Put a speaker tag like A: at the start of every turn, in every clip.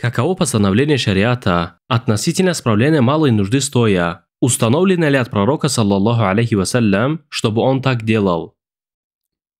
A: Каково постановление шариата относительно справления малой нужды стоя? Установлено ли от пророка, саллаллаху алейхи вассалям, чтобы он так делал?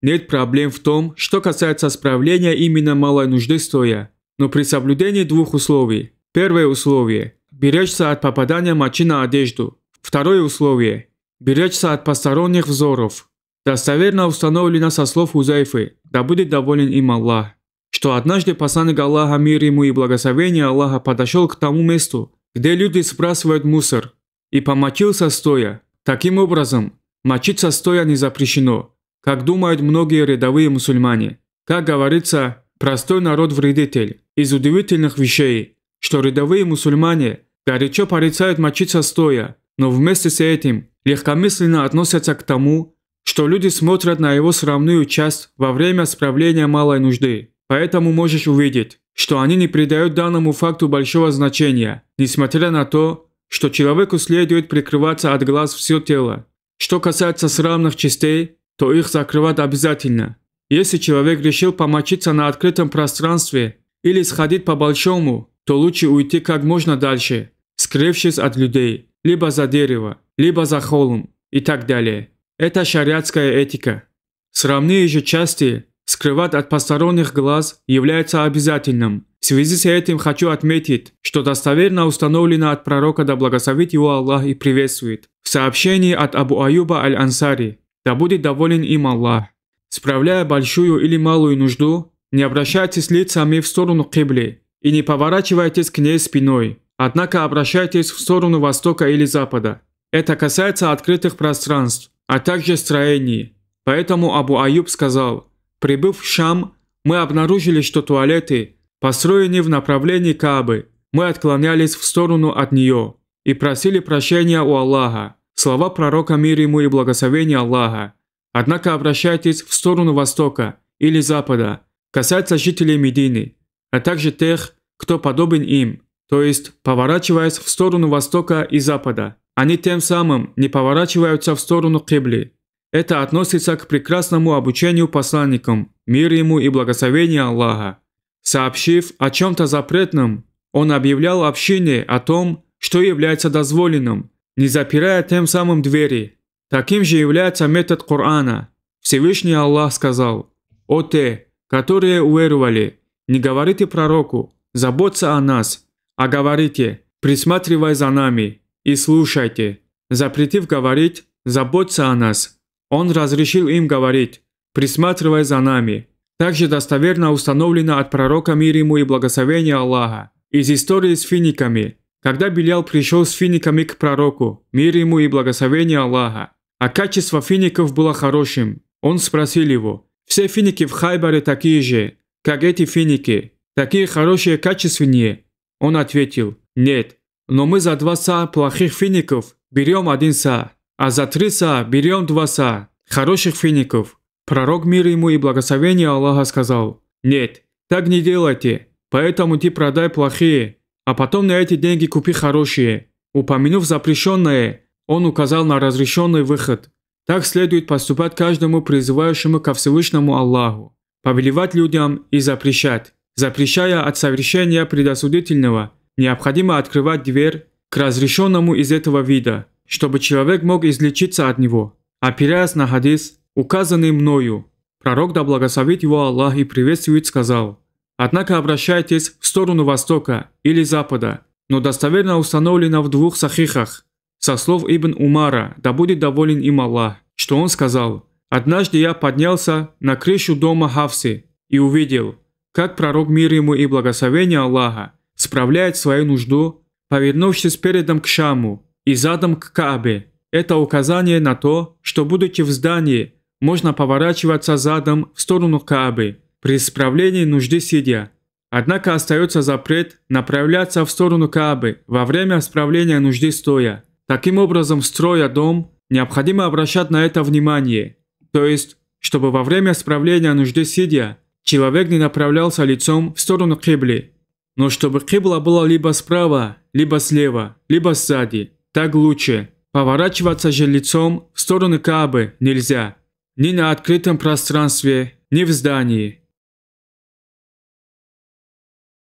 A: Нет проблем в том, что касается справления именно малой нужды стоя, но при соблюдении двух условий. Первое условие – беречься от попадания мочи на одежду. Второе условие – беречься от посторонних взоров. Достоверно установлено со слов узайфы, да будет доволен им Аллах что однажды посланник Аллаха, мир ему и благословение Аллаха, подошел к тому месту, где люди сбрасывают мусор, и помочился стоя. Таким образом, мочиться стоя не запрещено, как думают многие рядовые мусульмане. Как говорится, простой народ вредитель. Из удивительных вещей, что рядовые мусульмане горячо порицают мочиться стоя, но вместе с этим легкомысленно относятся к тому, что люди смотрят на его срамную часть во время справления малой нужды. Поэтому можешь увидеть, что они не придают данному факту большого значения, несмотря на то, что человеку следует прикрываться от глаз все тело. Что касается срамных частей, то их закрывать обязательно. Если человек решил помочиться на открытом пространстве или сходить по-большому, то лучше уйти как можно дальше, скрывшись от людей, либо за дерево, либо за холм и так далее. Это шариатская этика. Срамные же части скрывать от посторонних глаз является обязательным. В связи с этим хочу отметить, что достоверно установлено от пророка да благословит его Аллах и приветствует. В сообщении от Абу Аюба Аль-Ансари «Да будет доволен им Аллах». Справляя большую или малую нужду, не обращайтесь лицами в сторону Кибли и не поворачивайтесь к ней спиной, однако обращайтесь в сторону востока или запада. Это касается открытых пространств, а также строений. Поэтому Абу Аюб сказал – Прибыв в Шам, мы обнаружили, что туалеты построены в направлении кабы. Мы отклонялись в сторону от нее и просили прощения у Аллаха. Слова пророка мир ему и благословения Аллаха. Однако обращайтесь в сторону востока или запада, касается жителей Медины, а также тех, кто подобен им, то есть поворачиваясь в сторону востока и запада. Они тем самым не поворачиваются в сторону Кибли. Это относится к прекрасному обучению посланникам, мир ему и благословение Аллаха. Сообщив о чем-то запретном, он объявлял общине о том, что является дозволенным, не запирая тем самым двери. Таким же является метод Корана. Всевышний Аллах сказал, «О те, которые уверовали, не говорите пророку, заботься о нас, а говорите, присматривай за нами и слушайте, запретив говорить, заботься о нас». Он разрешил им говорить, присматривая за нами. Также достоверно установлено от пророка мир ему и благословения Аллаха. Из истории с финиками. Когда Белял пришел с финиками к пророку, мир ему и благословение Аллаха. А качество фиников было хорошим. Он спросил его, «Все финики в Хайбаре такие же, как эти финики, такие хорошие, качественные?» Он ответил, «Нет, но мы за два са плохих фиников берем один са, а за три са берем два са, хороших фиников. Пророк мир ему и благословение Аллаха сказал, «Нет, так не делайте, поэтому ты продай плохие, а потом на эти деньги купи хорошие». Упомянув запрещенное, он указал на разрешенный выход. Так следует поступать каждому призывающему ко Всевышнему Аллаху, повелевать людям и запрещать. Запрещая от совершения предосудительного, необходимо открывать дверь к разрешенному из этого вида – чтобы человек мог излечиться от него. Опираясь на хадис, указанный мною, пророк, да благословит его Аллах и приветствует, сказал, «Однако обращайтесь в сторону востока или запада, но достоверно установлено в двух сахихах, со слов Ибн Умара, да будет доволен им Аллах, что он сказал, «Однажды я поднялся на крышу дома Хавсы и увидел, как пророк мир ему и благословение Аллаха справляет свою нужду, повернувшись передом к Шаму, и задом к Кабе. Это указание на то, что будучи в здании, можно поворачиваться задом в сторону Каабы при исправлении нужды сидя. Однако остается запрет направляться в сторону Каабы во время исправления нужды стоя. Таким образом, строя дом, необходимо обращать на это внимание. То есть, чтобы во время исправления нужды сидя, человек не направлялся лицом в сторону Кибли, но чтобы Кибла была либо справа, либо слева, либо сзади – так лучше. Поворачиваться же лицом в сторону Кабы нельзя. Ни на открытом пространстве, ни в здании.